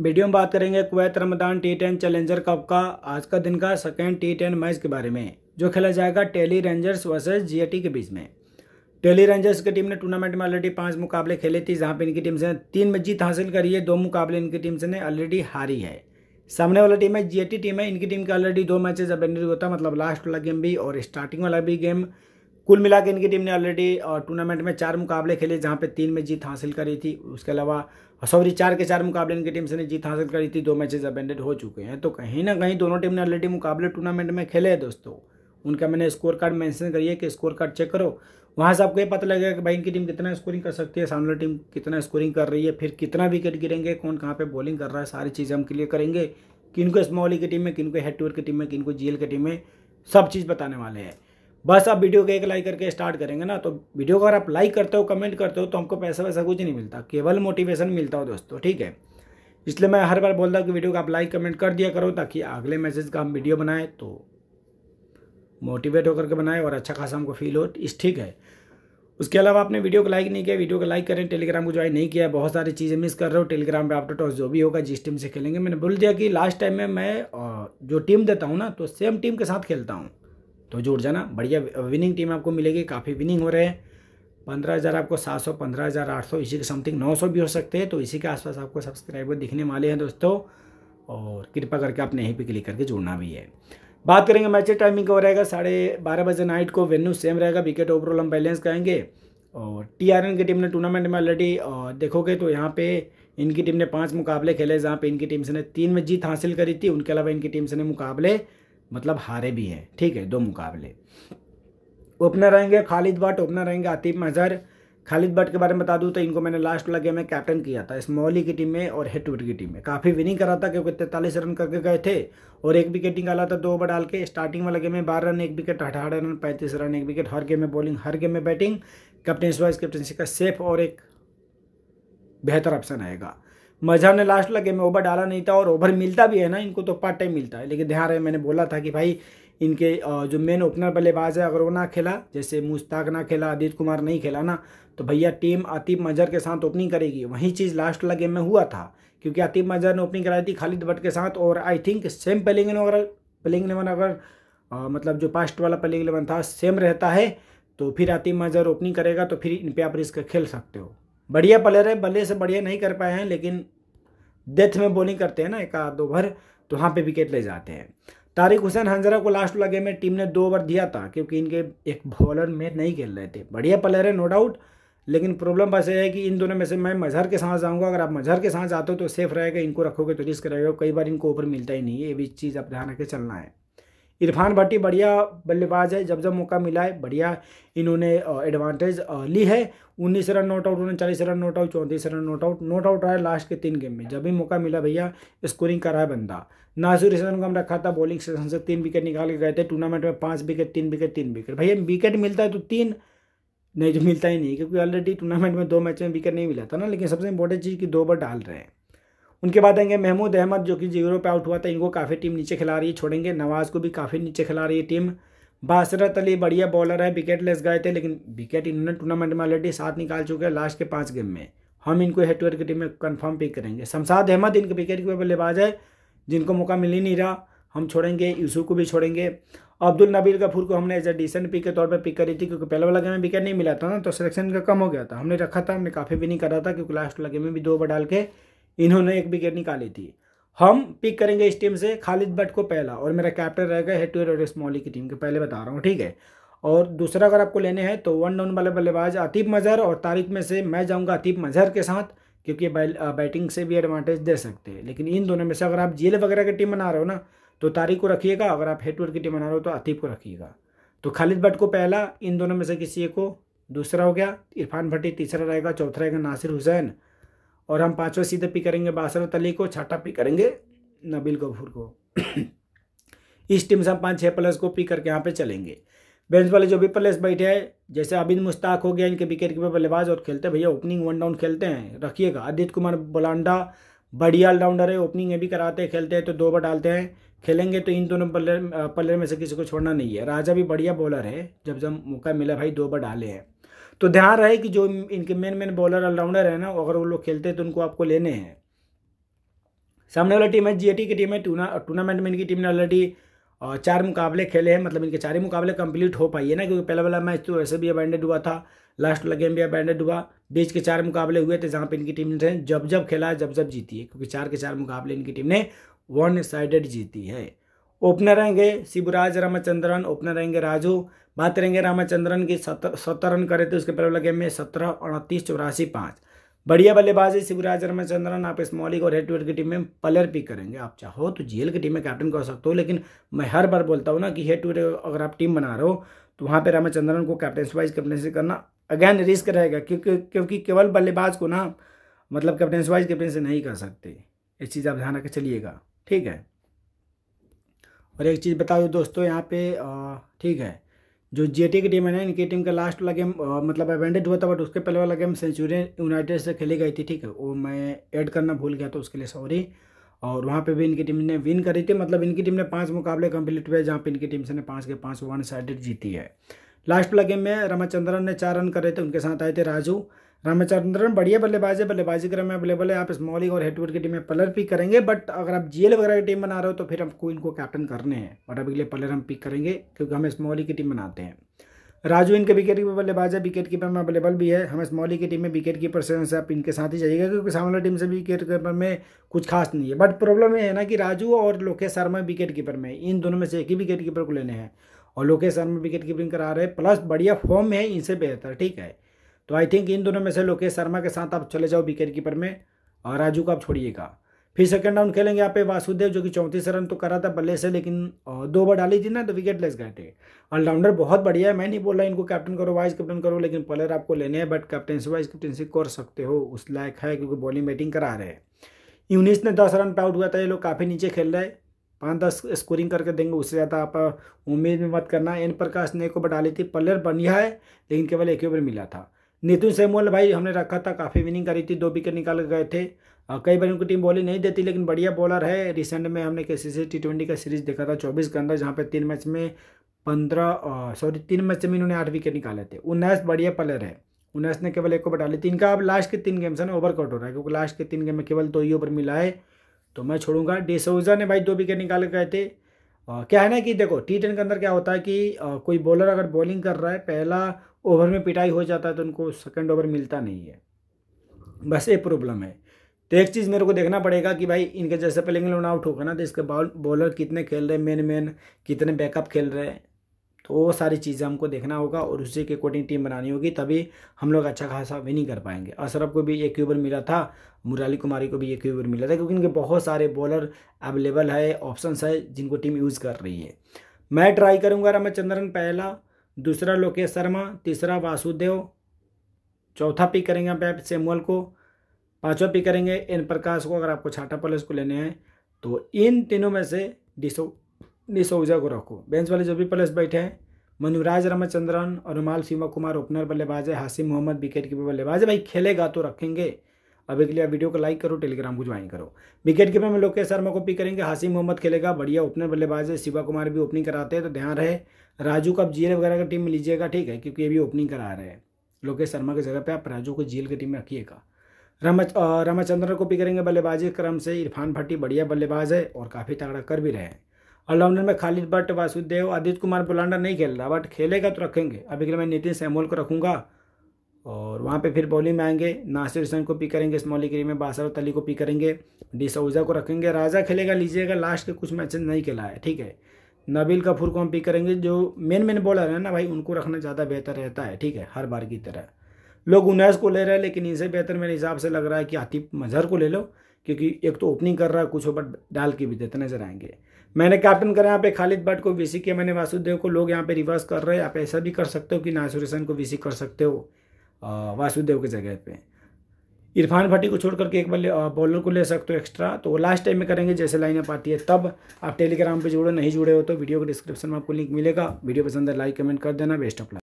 video में बात करेंगे कुवैत रमदान टी टेन चैलेंजर कप का आज का दिन का सेकेंड टी टेन मैच के बारे में जो खेला जाएगा टेली रेंजर्स वर्सेज जीएटी के बीच में टेली रेंजर्स की टीम ने टूर्नामेंट में ऑलरेडी पांच मुकाबले खेले थे जहां पर इनकी टीम से तीन में जीत हासिल करी है दो मुकाबले इनकी टीम से ने ऑलरेडी हारी है सामने वाला टीम है जीएटी टीम है इनकी टीम के ऑलरेडी दो मैचेस अब एंड होता मतलब लास्ट वाला गेम भी और स्टार्टिंग वाला भी गेम कुल मिला के इनकी टीम ने ऑलरेडी टूर्नामेंट में चार मुकाबले खेले जहाँ पे तीन में जीत हासिल करी थी उसके अलावा सॉरी चार के चार मुकाबले इनकी टीम से ने जीत हासिल करी थी दो मैचेस अपेंडेड हो चुके हैं तो कहीं ना कहीं दोनों टीम ने ऑलरेडी मुकाबले टूर्नामेंट में खेले हैं दोस्तों उनका मैंने स्कोर कार्ड मैंशन करिए कि स्कोर कार्ड चेक करो वहाँ से आपको ये पता लगेगा कि भाई इनकी टीम कितना स्कोरिंग कर सकती है सामने टीम कितना स्कोरिंग कर रही है फिर कितना विकेट गिरेंगे कौन कहाँ पर बॉलिंग कर रहा है सारी चीज़ें हम क्लियर करेंगे किनको स्मॉली की टीम में किनको हेड टूर की टीम में किनको जी की टीम में सब चीज़ बताने वाले हैं बस आप वीडियो को एक लाइक करके स्टार्ट करेंगे ना तो वीडियो को अगर आप लाइक करते हो कमेंट करते हो तो हमको पैसा वैसा कुछ नहीं मिलता केवल मोटिवेशन मिलता हो दोस्तों ठीक है इसलिए मैं हर बार बोलता हूँ कि वीडियो को आप लाइक कमेंट कर दिया करो ताकि अगले मैसेज का हम वीडियो बनाएं तो मोटिवेट होकर के बनाएं और अच्छा खासा हमको फील हो इस ठीक है उसके अलावा आपने वीडियो को लाइक नहीं किया वीडियो को लाइक करें टेलीग्राम को ज्वाइन नहीं किया बहुत सारी चीज़ें मिस कर रहे हो टेलीग्राम पे आफ्टर टॉस जो भी होगा जिस टीम से खेलेंगे मैंने बोल दिया कि लास्ट टाइम में मैं जो टीम देता हूँ ना तो सेम टीम के साथ खेलता हूँ तो जुड़ जाना बढ़िया विनिंग टीम आपको मिलेगी काफ़ी विनिंग हो रहे हैं पंद्रह हज़ार आपको सात सौ पंद्रह हज़ार आठ सौ इसी के समथिंग नौ सौ भी हो सकते हैं तो इसी के आसपास आपको सब्सक्राइबर दिखने वाले हैं दोस्तों और कृपा करके आपने यहीं पे क्लिक करके जुड़ना भी है बात करेंगे मैच टाइमिंग का रहेगा साढ़े बारह बजे नाइट को वेन्यू सेम रहेगा विकेट ओवरऑल हम बैलेंस करेंगे और टी आर एन की टीम ने टूर्नामेंट में ऑलरेडी देखोगे तो यहाँ पे इनकी टीम ने पाँच मुकाबले खेले जहाँ पे इनकी टीम से ने तीन में जीत हासिल करी थी उनके अलावा इनकी टीम से ने मुकाबले मतलब हारे भी हैं ठीक है दो मुकाबले ओपनर रहेंगे खालिद भट्ट ओपनर रहेंगे आतिफ मजहर खालिद भट्ट के बारे में बता दूं तो इनको मैंने लास्ट वाला गेम में कैप्टन किया था इस मौली की टीम में और हेटवुड की टीम में काफ़ी विनिंग करा था क्योंकि तैंतालीस रन करके गए थे और एक विकेट निकाला था दो ओवर डाल के स्टार्टिंग वाला गेम में बारह रन एक विकेट अठारह रन पैंतीस रन एक विकेट हर गेम में बॉलिंग हर गेम में बैटिंग कैप्टन वाइस कैप्टनशिप का सेफ और एक बेहतर ऑप्शन आएगा मजहर ने लास्ट वाला गेम में ओवर डाला नहीं था और ओवर मिलता भी है ना इनको तो पार्ट टाइम मिलता है लेकिन ध्यान रहे मैंने बोला था कि भाई इनके जो मेन ओपनर बल्लेबाज है अगर वो ना खेला जैसे मुश्ताक ना खेला आदित्य कुमार नहीं खेला ना तो भैया टीम अतीब मजहर के साथ ओपनिंग करेगी वही चीज़ लास्ट वाला गेम में हुआ था क्योंकि अतीब मजहर ने ओपनिंग कराई थी खालिद भट्ट के साथ और I think same playing eleven अगर प्लेइंग इलेवन अगर मतलब जो पास्ट वाला प्लेइंग इलेवन था सेम रहता है तो फिर अतीब मजर ओपनिंग करेगा तो फिर इन पर आप रिस्क खेल सकते हो बढ़िया प्लेयर है बल्ले से बढ़िया नहीं कर पाए हैं लेकिन डेथ में बॉलिंग करते हैं ना एक आध ओवर तो वहाँ पे विकेट ले जाते हैं तारिक हुसैन हंजरा को लास्ट वाला गेम में टीम ने दो ओवर दिया था क्योंकि इनके एक बॉलर में नहीं खेल रहे थे बढ़िया प्लेयर है नो डाउट लेकिन प्रॉब्लम बस ये है कि इन दोनों में से मैं मजहर के साथ जाऊंगा अगर आप मजहर के साथ जाते हो तो सेफ रहेगा इनको रखोगे तो रिस्क रहेगा कई बार इनको ऊपर मिलता ही नहीं है ये भी चीज़ आप ध्यान रख के चलना है इरफान भट्टी बढ़िया बल्लेबाज है जब जब मौका मिला है बढ़िया इन्होंने एडवांटेज ली है उन्नीस रन नॉट आउट उनचालीस रन नॉट आउट चौंतीस run not out not out रहा है लास्ट के तीन गेम में जब भी मौका मिला भैया स्कोरिंग करा है बंदा नासिर हसन को हम रखा था बॉलिंग सेशन से तीन विकेट निकाल के गए थे टूर्नामेंट में पाँच विकेट तीन विकेट तीन विकेट भैया विकेट मिलता है तो तीन नहीं तो मिलता ही नहीं क्योंकि ऑलरेडी टूर्नामेंट में दो मैच में विकेट नहीं मिला था ना लेकिन सबसे इंपॉर्टेंट चीज़ कि दो बार डाल रहे हैं उनके बाद आएंगे महमूद अहमद जो कि जीरो पे आउट हुआ था इनको काफ़ी टीम नीचे खिला रही है छोड़ेंगे नवाज़ को भी काफ़ी नीचे खिला रही है टीम बासरत अली बढ़िया बॉलर है विकेट लेस गए थे लेकिन विकेट इन्होंने टूर्नामेंट में ऑलरेडी साथ निकाल चुके हैं लास्ट के पाँच गेम में हम इनको हेटवेयर की टीम में कन्फर्म पिक करेंगे शमसाद अहमद इनके विकेट के बल्लेबाज है जिनको मौका मिल ही नहीं रहा हम छोड़ेंगे यूसुफ को भी छोड़ेंगे अब्दुल नबील गफूर को हमने एज ए डिसेंट पिक के तौर पर पिक करी थी क्योंकि पहले वाला गेम में विकेट नहीं मिला था ना तो सिलेक्शन का कम हो गया था हमने रखा था हमने काफ़ी भी नहीं करा था क्योंकि लास्ट वाला गेम में भी दो ओवर डाल के इन्होंने एक विकेट निकाली थी हम पिक करेंगे इस टीम से खालिद भट्ट को पहला और मेरा कैप्टन रहेगा हेड टू हेड स्मॉली की टीम के पहले बता रहा हूँ ठीक है और दूसरा अगर आपको लेने हैं तो वन डाउन वाले बल्लेबाज अतीब मजहर और तारीख में से मैं जाऊँगा अतीब मजहर के साथ क्योंकि बैटिंग से भी एडवांटेज दे सकते हैं लेकिन इन दोनों में से अगर आप जेल वगैरह की टीम बना रहे हो ना तो तारीख को रखिएगा अगर आप हेटवर की टीम बना रहे हो तो अतीब को रखिएगा तो खालिद भट्ट को पहला इन दोनों में से किसी को दूसरा हो गया इरफान भट्टी तीसरा रहेगा चौथा रहेगा नासिर हुसैन और हम पांचवा सीधे पी करेंगे बासरत अली को छठा पी करेंगे नबील गफूर को इस टीम से हम पाँच छः प्लस को पी करके यहाँ पे चलेंगे बेंच वाले जो भी प्लेस बैठे हैं जैसे अबिद मुश्ताक हो गया इनके विकेट कीपर बल्लेबाज और खेलते भैया ओपनिंग वन डाउन खेलते हैं रखिएगा आदित्य कुमार बोलांडा बढ़िया ऑलराउंडर है ओपनिंग ये भी कराते हैं खेलते हैं तो दो बार डालते हैं खेलेंगे तो इन दोनों प्लेयर पल्ले में से किसी को छोड़ना नहीं है राजा भी बढ़िया बॉलर है जब जब मौका मिला भाई दो बार डाले हैं तो ध्यान रहे कि जो इनके मेन मेन बॉलर ऑलराउंडर है ना अगर वो लोग खेलते हैं तो उनको आपको लेने हैं सामने वाला टीम है जीएटी की टीम है टूना टूर्नामेंट में इनकी टीम ने ऑलरेडी चार मुकाबले खेले हैं मतलब इनके चार ही मुकाबले कंप्लीट हो पाई है ना क्योंकि पहला वाला मैच तो वैसे भी अबैंडेड हुआ था लास्ट वाला गेम भी अबैंडेड हुआ बीच के चार मुकाबले हुए थे जहाँ पर इनकी टीम ने जब जब खेला जब जब जीती है क्योंकि चार के चार मुकाबले इनकी टीम ने वन साइडेड जीती है ओपनर रहेंगे शिवराज रामचंद्रन ओपनर रहेंगे राजू बात करेंगे रामाचंद्रन की सत्तर सत्तर रन करे थे उसके पहले गेम में सत्रह अड़तीस चौरासी पाँच बढ़िया बल्लेबाज है शिवराज रामचंद्रन आप इस मौलिक और हेड की टीम में प्लेयर पिक करेंगे आप चाहो तो जीएल की टीम में कैप्टन कर सकते हो लेकिन मैं हर बार बोलता हूँ ना कि हेड टू अगर आप टीम बना रहे हो तो वहाँ पर रामचंद्रन को कैप्टन वाइज कैप्टनशिप करना अगेन रिस्क रहेगा क्योंकि क्योंकि केवल बल्लेबाज को ना मतलब कैप्टन वाइज कैप्टनसी नहीं कर सकते इस चीज़ आप ध्यान रखकर चलिएगा ठीक है और एक चीज़ बता दो दोस्तों यहाँ पे ठीक है जो जे की टीम है ना इनकी टीम का लास्ट वाला गेम मतलब एवेंडेड हुआ था बट उसके पहले वाला गेम सेंचुरियन यूनाइटेड से खेली गई थी ठीक है वो मैं ऐड करना भूल गया तो उसके लिए सॉरी और वहाँ पे भी इनकी टीम ने विन करी थी मतलब इनकी टीम ने पांच मुकाबले कंप्लीट हुए जहाँ पे इनकी टीम से ने पाँच के पाँच वन साइडेड जीती है लास्ट वाला गेम में रामाचंद्रन ने चार रन करे थे उनके साथ आए थे राजू रामचंद्रन बढ़िया बल्लेबाज है बल्लेबाजी क्रम में अवेलेबल है आप स्मॉलिंग और हेडवर्ड की टीम में पलर पिक करेंगे बट अगर आप जीएल वगैरह की टीम बना रहे हो तो फिर आपको इनको कैप्टन करने हैं और अभी के लिए पलर हम पिक करेंगे क्योंकि हम स्मॉली की टीम बनाते हैं राजू इनके विकेट कीपर बल्लेबाज है विकेट कीपर में अवेलेबल भी है हम स्मॉली की टीम में विकेट कीपर से आप इनके साथ ही जाइएगा क्योंकि सामने टीम से विकेट कीपर में कुछ खास नहीं है बट प्रॉब्लम ये है ना कि राजू और लोकेश शर्मा विकेट कीपर में इन दोनों में से एक ही विकेट कीपर को लेने हैं और लोकेश शर्मा विकेट कीपिंग करा रहे हैं प्लस बढ़िया फॉर्म है इनसे बेहतर ठीक है तो आई थिंक इन दोनों में से लोकेश शर्मा के साथ आप चले जाओ विकेट कीपर में और राजू को आप छोड़िएगा फिर सेकंड राउंड खेलेंगे यहाँ पे वासुदेव जो कि चौंतीस रन तो करा था बल्ले से लेकिन दो बार डाली थी ना तो विकेट लेस गए थे ऑलराउंडर बहुत बढ़िया है मैं नहीं बोल रहा इनको कैप्टन करो वाइस कैप्टन करो लेकिन प्लेयर आपको लेने हैं बट कैप्टनसी वाइस कैप्टनसी कर सकते हो उस लायक है क्योंकि बॉलिंग बैटिंग करा रहे हैं यूनिस ने दस रन पर आउट हुआ था ये लोग काफ़ी नीचे खेल रहे पाँच दस स्कोरिंग करके देंगे उससे ज़्यादा आप उम्मीद में मत करना एन प्रकाश ने एक ओवर डाली थी प्लेयर बढ़िया है लेकिन केवल एक ओवर मिला था नितिन सैमुअल भाई हमने रखा था काफ़ी विनिंग करी थी दो विकेट निकाल गए थे कई बार उनको टीम बॉलिंग नहीं देती लेकिन बढ़िया बॉलर है रिसेंट में हमने किसी से टी ट्वेंटी का सीरीज देखा था चौबीस के अंदर जहाँ पर तीन मैच में पंद्रह सॉरी तीन मैच में इन्होंने आठ विकेट निकाले थे उन्नीस बढ़िया प्लेयर है उन्नीस ने केवल एक को बटा ली तीन इनका अब लास्ट के तीन गेम्स है ना ओवरकॉट हो रहा है क्योंकि लास्ट के तीन गेम में केवल दो ही ओवर मिला है तो मैं छोड़ूंगा डिसोजा ने भाई दो विकेट निकाल गए थे आ, क्या है ना कि देखो टी टेन के अंदर क्या होता है कि आ, कोई बॉलर अगर बॉलिंग कर रहा है पहला ओवर में पिटाई हो जाता है तो उनको सेकेंड ओवर मिलता नहीं है बस ये प्रॉब्लम है तो एक चीज़ मेरे को देखना पड़ेगा कि भाई इनके जैसे पहले इंग्लैंड आउट होगा ना तो इसके बॉलर कितने खेल रहे हैं मेन मेन कितने बैकअप खेल रहे हैं तो वो सारी चीज़ें हमको देखना होगा और उसी के अकॉर्डिंग टीम बनानी होगी तभी हम लोग अच्छा खासा विनिंग कर पाएंगे अशरफ को भी एक ओवर मिला था मुराली कुमारी को भी एक ओवर मिला था क्योंकि इनके बहुत सारे बॉलर अवेलेबल है ऑप्शन है जिनको टीम यूज़ कर रही है मैं ट्राई करूँगा रामचंद्रन पहला दूसरा लोकेश शर्मा तीसरा वासुदेव चौथा पिक करेंगे आप एप सेमुअल को पांचवा पिक करेंगे एन प्रकाश को अगर आपको छाटा प्लस को लेने हैं तो इन तीनों में से डिसो डिसोजा को रखो बेंच वाले जो भी प्लस बैठे हैं मनुराज रामचंद्रन और रुमाल सीमा कुमार ओपनर बल्लेबाज है हासिम मोहम्मद विकेट कीपर बल्लेबाज है भाई खेलेगा तो रखेंगे अभी के लिए वीडियो को लाइक करो टेलीग्राम को ज्वाइन करो विकेट कीपर में लोकेश शर्मा को पिक करेंगे हासिम मोहम्मद खेलेगा बढ़िया ओपनर बल्लेबाज है शिवा कुमार भी ओपनिंग कराते हैं तो ध्यान रहे राजू को आप जीएल वगैरह की टीम में लीजिएगा ठीक है क्योंकि ये भी ओपनिंग करा रहे हैं लोकेश शर्मा की जगह पर आप राजू को जीएल की टीम में रखिएगा रामाचंद्र को पिक करेंगे बल्लेबाजी क्रम से इरफान भट्टी बढ़िया बल्लेबाज है और काफ़ी तगड़ा कर भी रहे हैं ऑलराउंडर में खालिद भट्ट वासुदेव आदित्य कुमार बुलांडा नहीं खेल रहा बट खेलेगा तो रखेंगे अभी के लिए मैं नितिन सैमोल को रखूंगा और वहाँ पे फिर बॉलिंग में आएंगे नासिर हुसैन को पिक करेंगे स्मॉल डिग्री में बासर तली को पिक करेंगे डिसऊजा को रखेंगे राजा खेलेगा लीजिएगा लास्ट के कुछ मैचेस नहीं खेला है ठीक है नबील कपूर को हम पिक करेंगे जो मेन मेन बॉलर है ना भाई उनको रखना ज़्यादा बेहतर रहता है ठीक है हर बार की तरह लोग उनैस को ले रहे हैं लेकिन इनसे बेहतर मेरे हिसाब से लग रहा है कि आतिफ मजहर को ले लो क्योंकि एक तो ओपनिंग कर रहा है कुछ ओवर डाल के भी देते नजर आएंगे मैंने कैप्टन करा यहाँ पे खालिद भट्ट को वीसी किया मैंने वासुदेव को लोग यहाँ पे रिवर्स कर रहे हैं आप ऐसा भी कर सकते हो कि नासुर हुसैन को वीसी कर सकते हो वासुदेव की जगह पे इरफान भट्टी को छोड़ करके एक बल्ले बॉलर को ले सकते हो एक्स्ट्रा तो लास्ट टाइम में करेंगे जैसे लाइन अप आती है तब आप टेलीग्राम पे जुड़े नहीं जुड़े हो तो वीडियो के डिस्क्रिप्शन में आपको लिंक मिलेगा वीडियो पसंद है लाइक कमेंट कर देना बेस्ट ऑफ लाइक